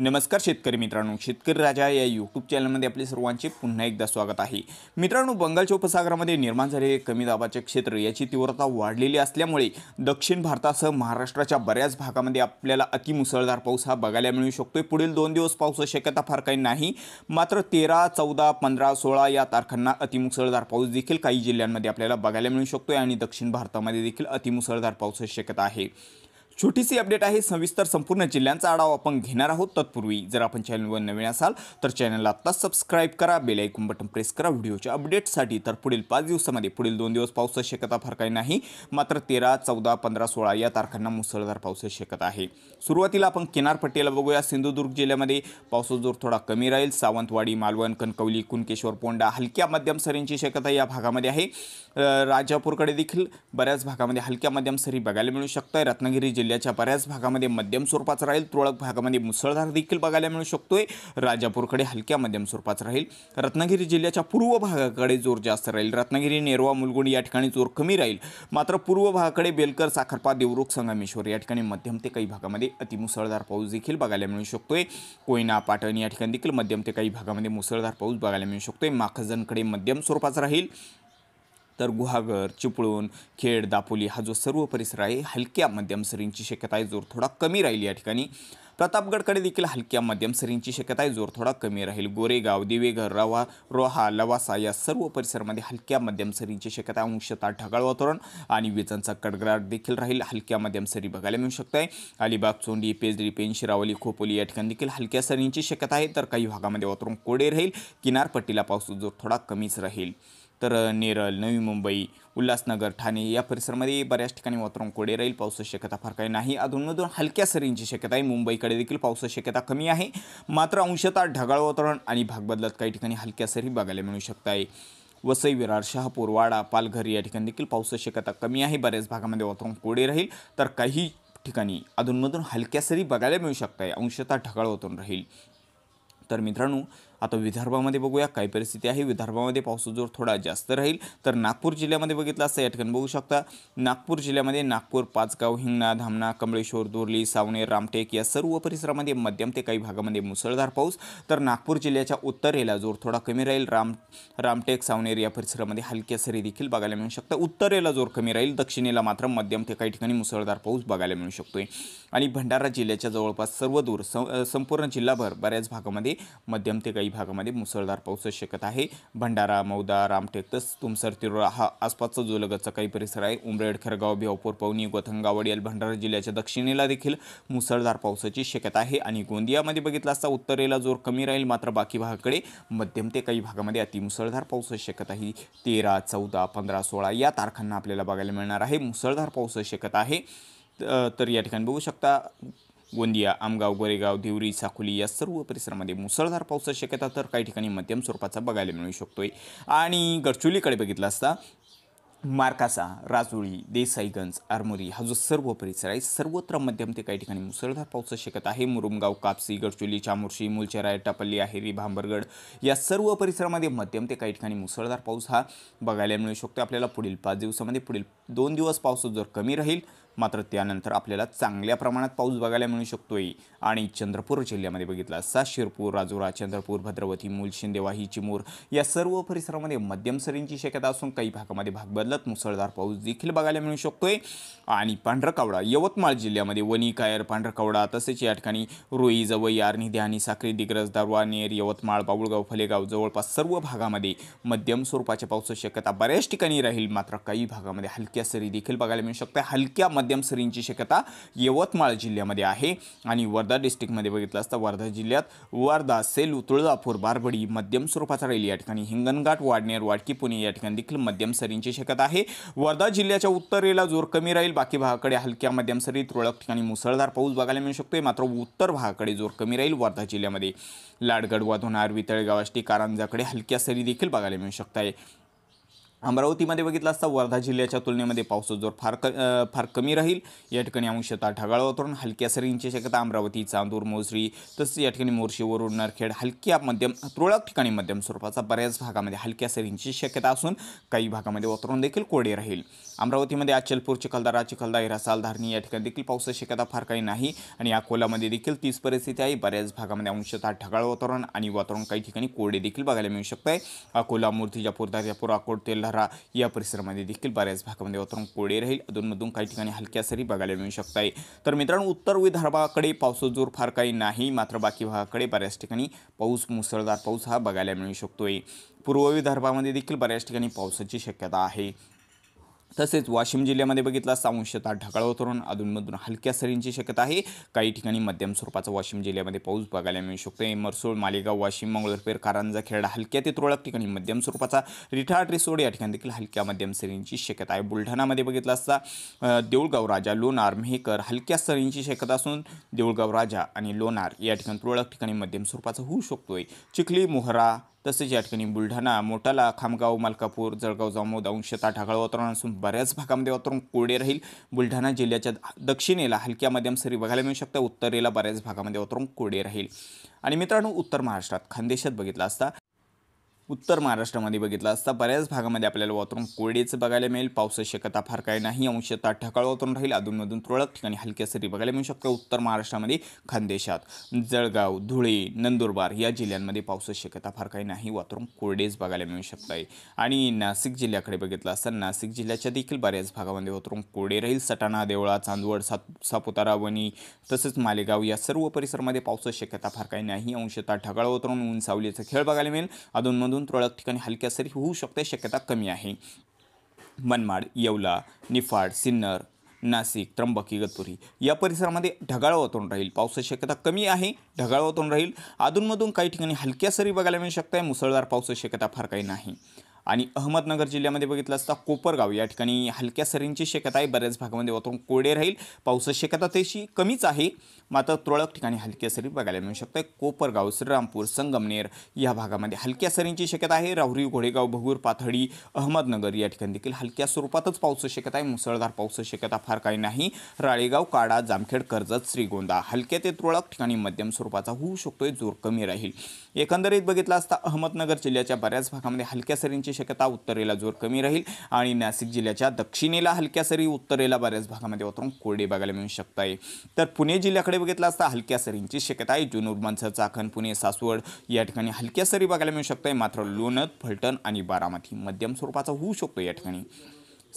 नमस्कार शेतकरी मित्रांनो शेतकरी राजा या यूट्यूब चॅनलमध्ये आपले सर्वांचे पुन्हा एकदा स्वागत आहे मित्रांनो बंगालच्या उपसागरामध्ये निर्माण झालेले कमी दाबाचे क्षेत्र याची तीव्रता वाढलेली असल्यामुळे दक्षिण भारतासह महाराष्ट्राच्या बऱ्याच भागामध्ये आपल्याला अतिमुसळधार पाऊस हा बघायला मिळू शकतोय पुढील दोन दिवस पाऊस शक्यता फार काही नाही मात्र तेरा चौदा पंधरा सोळा या तारखांना अतिमुसळधार पाऊस देखील काही जिल्ह्यांमध्ये आपल्याला बघायला मिळू शकतोय आणि दक्षिण भारतामध्ये देखील अतिमुसळधार पाऊस शक्यता आहे छोटीशी अपडेट आहे सविस्तर संपूर्ण जिल्ह्यांचा आढावा आपण घेणार आहोत तत्पूर्वी जर आपण चॅनलवर नवीन असाल तर चॅनलला आत्ताच सबस्क्राईब करा बेल ऐकून बटन प्रेस करा व्हिडिओच्या अपडेटसाठी तर पुढील पाच दिवसामध्ये पुढील दोन दिवस पावसाची शक्यता फार काही नाही मात्र तेरा चौदा पंधरा सोळा या तारखांना मुसळधार पावसाची शक्यता आहे सुरुवातीला आपण किनारपट्टीला बघूया सिंधुदुर्ग जिल्ह्यामध्ये पावसाचा जोर थोडा कमी राहील सावंतवाडी मालवण कणकवली कुणकेश्वर पोंडा हलक्या मध्यम सरींची शक्यता या भागामध्ये आहे राजापूरकडे देखील बऱ्याच भागामध्ये हलक्या मध्यम सरी बघायला मिळू शकतं रत्नागिरी जिल्ह्यात जिल्ह्याच्या बऱ्याच भागामध्ये मध्यम स्वरूपाचं राहील तुरळक भागामध्ये मुसळधार देखील बघायला मिळू शकतोय राजापूरकडे हलक्या मध्यम स्वरूपाचा राहील रत्नागिरी जिल्ह्याच्या पूर्व भागाकडे जोर जास्त राहील रत्नागिरी नेरवा मुलगुंड या ठिकाणी जोर कमी राहील मात्र पूर्व भागाकडे बेलकर साखरपा देवरुख संगमेश्वर या ठिकाणी मध्यम ते काही भागामध्ये अतिमुसळधार पाऊस देखील बघायला मिळू शकतोय कोयना पाटण या ठिकाणी देखील मध्यम ते काही भागामध्ये मुसळधार पाऊस बघायला मिळू शकतोय माखजनकडे मध्यम स्वरूपाचा राहील तर गुहागर चिपळूण खेड दापोली हा जो सर्व परिसर आहे हलक्या मध्यम सरींची शक्यता आहे जोर थोडा कमी राहील या ठिकाणी प्रतापगडकडे देखील हलक्या मध्यम सरींची शक्यता आहे जोर थोडा कमी राहील गोरेगाव दिवेघर रवा रोहा लवासा या सर्व परिसरामध्ये हलक्या मध्यम सरींची शक्यता अंशतः ढगाळ वातावरण आणि विजांचा कडगडाट देखील राहील हलक्या मध्यम सरी बघायला मिळू शकत आहे अलिबाग चोंडी पेजरी पेन शिरावली खोपोली या ठिकाणी देखील हलक्या सरींची शक्यता आहे तर काही भागामध्ये वातावरण कोडे राहील किनारपट्टीला पाऊस जोर थोडा कमीच राहील तर नेरळ नवी मुंबई उल्हासनगर ठाणे या परिसरामध्ये बऱ्याच ठिकाणी वातावरण कोडे राहील पावसाची शक्यता फार काही नाही अधूनमधून हलक्या सरींची शक्यता आहे मुंबईकडे देखील पावसाची शक्यता कमी आहे मात्र अंशतः ढगाळ वातावरण आणि भाग भागबदलात काही ठिकाणी हलक्या सरी बघायला मिळू शकत आहे वसई विरार शहापूर वाडा पालघर या ठिकाणी देखील पावसाची शक्यता कमी आहे बऱ्याच भागामध्ये वातावरण कोडे राहील तर काही ठिकाणी अधूनमधून हलक्या सरी बघायला मिळू शकत आहे अंशतः ढगाळ वातावरण राहील तर मित्रांनो आता विदर्भामध्ये बघूया काय परिस्थिती आहे विदर्भामध्ये पावसाचा जोर थोडा जास्त राहील तर नागपूर जिल्ह्यामध्ये बघितलं असं या ठिकाणी बघू शकता नागपूर जिल्ह्यामध्ये नागपूर पाचगाव हिंगणा धामणा कमळेश्वर दुर्ली सावणे रामटेक या सर्व परिसरामध्ये मध्यम ते काही भागामध्ये मुसळधार पाऊस तर नागपूर जिल्ह्याच्या उत्तरेला जोर थोडा कमी राहील राम रामटेक सावनेर या परिसरामध्ये हलक्या सरी देखील बघायला मिळू शकतात उत्तरेला जोर कमी राहील दक्षिणेला मात्र मध्यम ते काही ठिकाणी मुसळधार पाऊस बघायला मिळू शकतोय आणि भंडारा जिल्ह्याच्या जवळपास सर्व दूर संपूर्ण जिल्हाभर बऱ्याच भागामध्ये मध्यम ते काही काही भागामध्ये मुसळधार पाऊस शकत आहे भंडारा मौदा रामटेक तस तुमसर तिरोळा हा आसपासचा जोलगतचा काही परिसर आहे उमरेड खरगाव भिवपूर पवनी गोथंगावड भंडारा जिल्ह्याच्या दक्षिणेला देखील मुसळधार पावसाची शक्यता आहे आणि गोंदियामध्ये बघितला असता उत्तरेला जोर कमी राहील मात्र बाकी भागाकडे मध्यम ते काही भागामध्ये अतिमुसळधार पावसाची शक्यता आहे तेरा चौदा पंधरा सोळा या तारखांना आपल्याला बघायला मिळणार आहे मुसळधार पावसाची शक्यता आहे तर या ठिकाणी बघू शकता गोंदिया आमगाव गोरेगाव देवरी साकुली या सर्व परिसरामध्ये मुसळधार पावसाची शक्यता तर काही ठिकाणी मध्यम स्वरूपाचा बघायला मिळू शकतोय आणि गडचोलीकडे बघितलं असता मार्कासा राजुळी देसाईगंज आरमोरी हा जो सर्व परिसर आहे सर्वत्र मध्यम ते काही ठिकाणी मुसळधार पाऊस शक्यता आहे मुरुमगाव कापसी गडचोली चामोर्शी मुलचेराय टपल्ली आहेरी भांबरगड या सर्व परिसरामध्ये मध्यम ते काही ठिकाणी मुसळधार पाऊस हा बघायला मिळू शकतो आपल्याला पुढील पाच दिवसामध्ये पुढील दोन दिवस पाऊस जर कमी राहील मात्र त्यानंतर आपल्याला चांगल्या प्रमाणात पाऊस बघायला मिळू शकतोय आणि चंद्रपूर जिल्ह्यामध्ये बघितला असता शिरपूर राजुरा चंद्रपूर भद्रवती मूल शिंदेवाही चिमूर या सर्व परिसरामध्ये मध्यम सरींची शक्यता असून काही भागामध्ये भाग बदलत मुसळधार पाऊस देखील बघायला मिळू शकतोय आणि पांढरकावडा यवतमाळ जिल्ह्यामध्ये वणी कायर पांढरकावडा तसेच या ठिकाणी रोई जवई आर्णी ध्यानी साखरी दिग्रज दारवा नेर यवतमाळ बाबुळगाव फलेगाव जवळपास सर्व भागामध्ये मध्यम स्वरूपाच्या पावसाची शक्यता बऱ्याच ठिकाणी राहील मात्र काही भागामध्ये हलक्या सरी देखील बघायला मिळू शकतात हलक्या मध्यम सरींची शक्यता यवतमाळ जिल्ह्यामध्ये आहे आणि वर्धा डिस्ट्रिक्टमध्ये बघितलं असता वर्धा जिल्ह्यात वर्धा सेलू तुळजापूर बारबडी मध्यम स्वरूपाचा राहील या ठिकाणी हिंगणघाट वाडनेर वाडकी पुणे या ठिकाणी देखील मध्यम सरींची शक्यता आहे वर्धा जिल्ह्याच्या उत्तरेला जोर कमी राहील बाकी भागाकडे हलक्या मध्यम सरी तुरळक ठिकाणी मुसळधार पाऊस बघायला मिळू शकतोय मात्र उत्तर भागाकडे जोर कमी राहील वर्धा जिल्ह्यामध्ये लाडगड वाधोणार वितळगाव आष्टी कारंजाकडे हलक्या सरी देखील बघायला मिळू शकत आहे अमरावतीमध्ये बघितला असता वर्धा जिल्ह्याच्या तुलनेमध्ये पावसाचा जोर फार क फार कमी राहील या ठिकाणी अंशतः ढगाळ वातावरण हलक्या सरींची शक्यता अमरावती चांदूर मोजरी तसेच या ठिकाणी मोर्शी वरुण नरखेड हलक्या मध्यम तुरळक ठिकाणी मध्यम स्वरूपाचा बऱ्याच भागामध्ये हलक्या सरींची शक्यता असून काही भागामध्ये वातावरण देखील कोरडे राहील अमरावतीमध्ये अचलपूर चिखलदरा चिखलदा रसालधारणी या ठिकाणी देखील पावसाची शक्यता फार काही नाही आणि अकोलामध्ये देखील तीच परिस्थिती आहे बऱ्याच भागामध्ये अंशतः ढगाळ वातावरण आणि वातावरण काही ठिकाणी कोरडे देखील बघायला मिळू शकतं आहे अकोला मूर्तिजापूर दर्यापूर अकोट तेलधारा या परिसरामध्ये देखील बऱ्याच भागामध्ये वातावरण कोरडे राहील अधूनमधून काही ठिकाणी हलक्या सरी बघायला मिळू शकत आहे तर मित्रांनो उत्तर विदर्भाकडे पावसाचा जोर फार काही नाही मात्र बाकी भागाकडे बऱ्याच ठिकाणी पाऊस मुसळधार पाऊस हा बघायला मिळू शकतोय पूर्व विदर्भामध्ये देखील बऱ्याच ठिकाणी पावसाची शक्यता आहे तसेच वाशिम जिल्ह्यामध्ये बघितला अंशतः ढगाळ वातावरण अधूनमधून हलक्या सरींची शक्यता आहे काही ठिकाणी मध्यम स्वरूपाचा वाशिम जिल्ह्यामध्ये पाऊस बघायला मिळू शकतो मरसूळ मालेगाव वाशिम मंगळपेर कारंजा खेरडा हलक्या ते तुरळक ठिकाणी मध्यम स्वरूपाचा रिठाड रिसोड या ठिकाणी देखील हलक्या मध्यम सरींची शक्यता आहे बुलढाणामध्ये बघितला असता देऊळगाव राजा लोणार मेहकर हलक्या सरींची शक्यता असून देऊळगाव राजा आणि लोणार या ठिकाणी तुरळक ठिकाणी मध्यम स्वरूपाचा होऊ शकतोय चिखली मोहरा तसेच या ठिकाणी बुलढाणा मोटाला खामगाव मालकापूर जळगाव जामोद अंशता ढागाळ वातावरण असून बऱ्याच भागामध्ये वातावरण कोरडे राहील बुलढाणा जिल्ह्याच्या दक्षिणेला हलक्या मध्यम सरी बघायला मिळू शकतात उत्तरेला बऱ्याच भागामध्ये वातावरण कोरडे राहील आणि मित्रांनो उत्तर महाराष्ट्रात खानदेशात बघितलं असता उत्तर महाराष्ट्रामध्ये बघितलं असता बऱ्याच भागामध्ये आपल्याला वातावरण कोरडेचं बघायला मिळेल पावसाची शक्यता फार काही नाही अंशतः ठकाळ वातावरण राहील अधूनमधून तुरळक ठिकाणी हलक्या सरी बघायला मिळू शकतात उत्तर महाराष्ट्रामध्ये खानदेशात जळगाव धुळे नंदुरबार या जिल्ह्यांमध्ये पावसाची शक्यता फार काही नाही वातावरण कोरडेच बघायला मिळू शकत आहे आणि नाशिक जिल्ह्याकडे बघितलं असता नाशिक जिल्ह्याच्या देखील बऱ्याच भागामध्ये वातावरण कोरडे राहील सटाणा देवळा चांदवड सात सापुतारा वणी तसंच मालेगाव या सर्व परिसरामध्ये पावसाची शक्यता फार काही नाही अंशतः ढगाळ वातावरण उंचावलीचा खेळ बघायला मिळेल अधूनमधून तुरळक ठिकाणी हलक्या सरी होऊ शकते शक्यता कमी आहे मनमाड येवला निफाड सिन्नर नाशिक त्र्यंबकी इगतपुरी या परिसरामध्ये ढगाळ वातावरण राहील पावसाची शक्यता कमी आहे ढगाळ वातावरण राहील अधूनमधून काही ठिकाणी हलक्या सरी बघायला मिळू शकत आहे मुसळधार पावसाची शक्यता फार काही नाही आणि अहमदनगर जिल्ह्यामध्ये बघितलं असता कोपरगाव या ठिकाणी हलक्या सरींची शक्यता आहे बऱ्याच भागामध्ये वातावरण कोरडे राहील पावसाची शक्यता तशी कमीच आहे मात्र तुरळक ठिकाणी हलक्या सरी बघायला मिळू शकतात कोपरगाव श्रीरामपूर संगमनेर या भागामध्ये हलक्या सरींची शक्यता आहे राहुरी घोडेगाव भगूर पाथडी अहमदनगर या ठिकाणी देखील हलक्या स्वरूपातच पावसाची शक्यता आहे मुसळधार पावसाची शक्यता फार काही नाही राळेगाव काडा जामखेड कर्जत श्रीगोंदा हलक्या ते तुरळक ठिकाणी मध्यम स्वरूपाचा होऊ शकतोय जोर कमी राहील एकंदरीत बघितला असता अहमदनगर जिल्ह्याच्या बऱ्याच भागामध्ये हलक्या सरींची शक्यता उत्तरेला जोर कमी राहील आणि नाशिक जिल्ह्याच्या दक्षिणेला हलक्या सरी उत्तरेला बऱ्याच भागामध्ये वातावरण कोरडे बघायला मिळू शकत आहे तर पुणे जिल्ह्याकडे बघितलं असता हलक्या सरींची शक्यता आहे मनसर चाखण पुणे सासवड या ठिकाणी हलक्या सरी बघायला मिळू शकत आहे मात्र लोणत फलटण आणि बारामती मध्यम स्वरूपाचा होऊ शकतो या ठिकाणी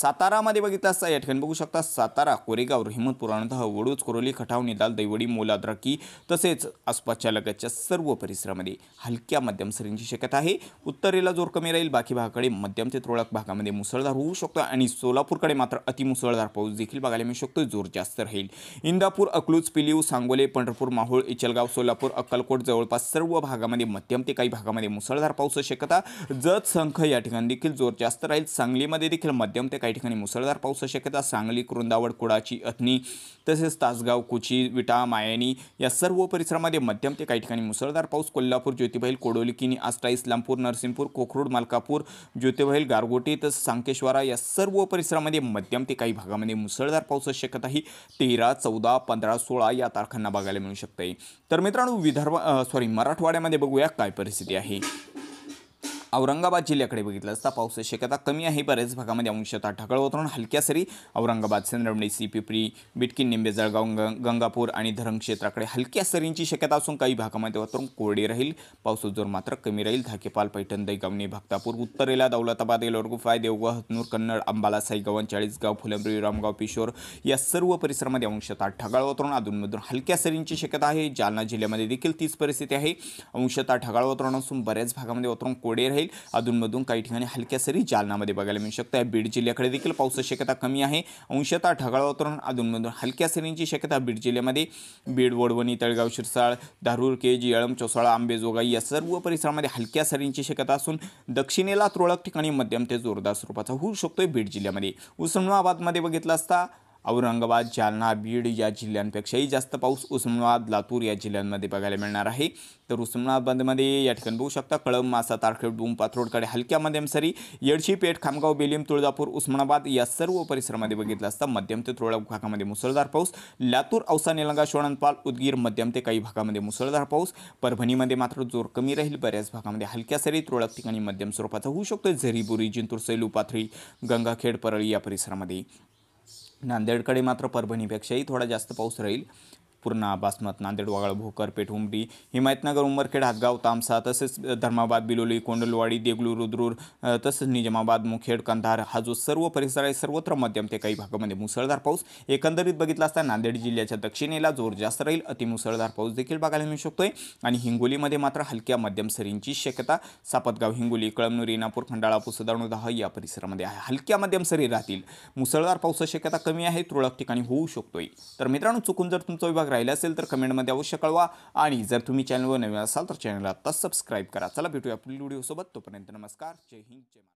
सातारामध्ये बघितलं असता या ठिकाणी बघू शकता सातारा कोरेगाव हिंमतपुराणतः वडूज कोरोली खटाव निदाल दैवडी मोलाद्रकी तसेच आसपासच्या लगतच्या सर्व परिसरामध्ये हलक्या मध्यम सरींची शक्यता आहे उत्तरेला जोर कमी राहील बाकी भागाकडे मध्यम ते तुरळक भागामध्ये मुसळधार होऊ शकतो आणि सोलापूरकडे मात्र अतिमुसळधार पाऊस देखील बघायला मिळू शकतो जोर जास्त राहील इंदापूर अकलूज पिलीव सांगोले पंढरपूर माहूळ इचलगाव सोलापूर अक्कलकोट जवळपास सर्व भागामध्ये मध्यम ते काही भागामध्ये मुसळधार पाऊस शक्यता जत संख या ठिकाणी देखील जोर जास्त राहील सांगलीमध्ये देखील मध्यम ते काही ठिकाणी मुसळधार पाऊस शक्यता सांगली कृंदावड कुडाची अथनी तसेच तासगाव कुची विटा मायानी या सर्व परिसरामध्ये मध्यम ते काही ठिकाणी मुसळधार पाऊस कोल्हापूर ज्योतिबाईल कोडोली किनी आष्टा इस्लामपूर नरसिंहपूर कोखरूड मालकापूर ज्योतिबाईल गारगोटी तसंच सांकेश्वरा या सर्व परिसरामध्ये मध्यम ते काही भागामध्ये मुसळधार पाऊस शक्यता ही तेरा चौदा पंधरा सोळा या तारखांना बघायला मिळू शकते तर मित्रांनो विदर्भ सॉरी मराठवाड्यामध्ये बघूया काय परिस्थिती आहे औरंगाबाद जिल्ह्याकडे बघितलं असता पावसाची शक्यता कमी आहे बऱ्याच भागामध्ये अंशतः ढगाळ वातावरण हलक्या सरी औरंगाबाद सी पिपरी बिटकी निंबेजळ गंग गंगापूर आणि धरण क्षेत्राकडे हलक्या सरींची शक्यता असून काही भागामध्ये वातावरण कोरडे राहील पावसाचा जोर मात्र कमी राहील धाकेपाल पैठण दैगावणी भक्तापूर उत्तरेला दौलताबाद एलोरगुफाय देवगाव हतनूर कन्नड अंबाला साईगावन चाळीसगाव फुलंब्री रामगाव पिशोर या सर्व परिसरामध्ये अंशतः ढगाळ वातावरण अधूनमधून हलक्या सरींची शक्यता आहे जालना जिल्ह्यामध्ये देखील तीच परिस्थिती आहे अंशतः ढगाळ वातावरण असून बऱ्याच भागामध्ये वातावरण कोरडे राहील जाईल अधूनमधून काही ठिकाणी हलक्या सरी जालनामध्ये बघायला मिळू आहे बीड जिल्ह्याकडे देखील पावसाची शक्यता कमी आहे अंशतः ढगाळ वातावरण अधूनमधून हलक्या सरींची शक्यता बीड जिल्ह्यामध्ये बीड वडवणी तळगाव शिरसाळ धारूर केज येळम चौसाळा आंबेजोगाई या सर्व परिसरामध्ये हलक्या सरींची शक्यता असून दक्षिणेला तुरळक ठिकाणी मध्यम ते जोरदार स्वरूपाचा होऊ शकतोय बीड जिल्ह्यामध्ये उस्मानाबादमध्ये बघितलं असता औरंगाबाद जालना बीड या जिल्ह्यांपेक्षाही जास्त पाऊस उस्मानाबाद लातूर या जिल्ह्यांमध्ये बघायला मिळणार आहे तर उस्मानाबादमध्ये या ठिकाणी बघू शकता कळंब मासा तारखेड डूम पाथरोडकडे हलक्या मध्यम सरी येडशी पेठ खामगाव बेलिम तुळजापूर उस्मानाबाद या सर्व परिसरामध्ये बघितलं असता मध्यम ते तुरळक भागामध्ये मुसळधार पाऊस लातूर औसा निलंगा शोणनपाल उदगीर मध्यम ते काही भागामध्ये मुसळधार पाऊस परभणीमध्ये मात्र जोर कमी राहील बऱ्याच भागामध्ये हलक्या सरी तुरळक ठिकाणी मध्यम स्वरूपाचा होऊ शकतो झरीबुरी जिंतूर सैलू पाथरी गंगाखेड परळी या परिसरामध्ये नांदेडकडे मात्र परभणीपेक्षाही थोडा जास्त पाऊस राहील पूर्णा बासमत नांदेड वागळ भोकर पेठ उमरी हिमायतनगर उंबरखेड हातगाव तामसा तसेच धर्माबाद बिलोली कोंडलवाडी देगलू रुद्रूर तसेच निजामाबाद मुखेड कंधार हा जो सर्व परिसर आहे सर्वत्र मध्यम ते काही भागामध्ये मुसळधार पाऊस एकंदरीत बघितला असता नांदेड जिल्ह्याच्या दक्षिणेला जोर जास्त राहील अतिमुसळधार पाऊस देखील बघायला मिळू शकतोय आणि हिंगोलीमध्ये मात्र हलक्या मध्यम सरींची शक्यता सापतगाव हिंगोली कळमनुरी नापूर खंडाळा पुसदाणू दहा या परिसरामध्ये आहे हलक्या मध्यम सरी राहतील मुसळधार पावसाची शक्यता कमी आहे तुरळक ठिकाणी होऊ शकतोय तर मित्रांनो चुकून जर तुमचा विभाग राहिले असेल तर कमेंटमध्ये अवश्य कळवा आणि जर तुम्ही चॅनलवर नवीन असाल तर चॅनलला आत्ताच सबस्क्राईब करा चला भेटूया पुढील व्हिडिओसोबत तोपर्यंत नमस्कार जय हिंद जय